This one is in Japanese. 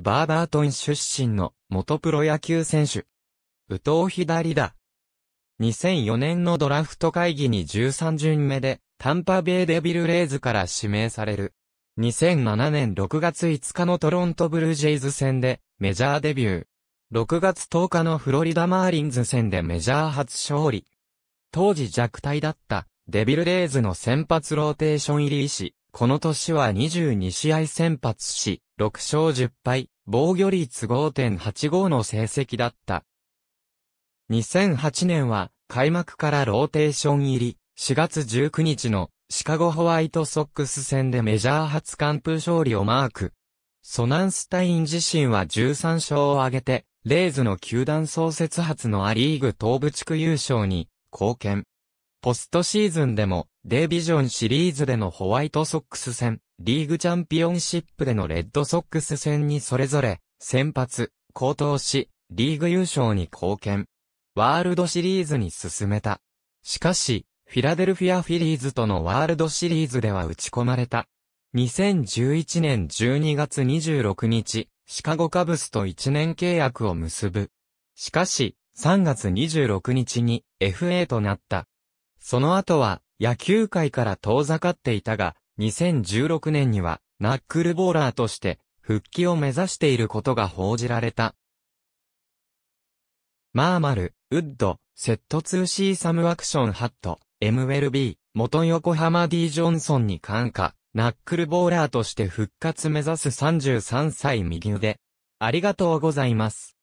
バーバートン出身の元プロ野球選手。宇藤左だ。2004年のドラフト会議に13巡目で、タンパベイデビルレイズから指名される。2007年6月5日のトロントブルージェイズ戦でメジャーデビュー。6月10日のフロリダマーリンズ戦でメジャー初勝利。当時弱体だったデビルレイズの先発ローテーション入りし、この年は22試合先発し、6勝10敗、防御率5.85の成績だった。2008年は、開幕からローテーション入り、4月19日のシカゴホワイトソックス戦でメジャー初完封勝利をマーク。ソナンスタイン自身は13勝を挙げて、レイズの球団創設初のアリーグ東部地区優勝に貢献。ポストシーズンでも、デイビジョンシリーズでのホワイトソックス戦、リーグチャンピオンシップでのレッドソックス戦にそれぞれ、先発、高騰し、リーグ優勝に貢献。ワールドシリーズに進めた。しかし、フィラデルフィアフィリーズとのワールドシリーズでは打ち込まれた。2011年12月26日、シカゴカブスと1年契約を結ぶ。しかし、3月26日に FA となった。その後は野球界から遠ざかっていたが、2016年には、ナックルボーラーとして、復帰を目指していることが報じられた。マーマル、ウッド、セット 2C サムアクションハット、MLB、元横浜 D ジョンソンに感化、ナックルボーラーとして復活目指す33歳右腕。ありがとうございます。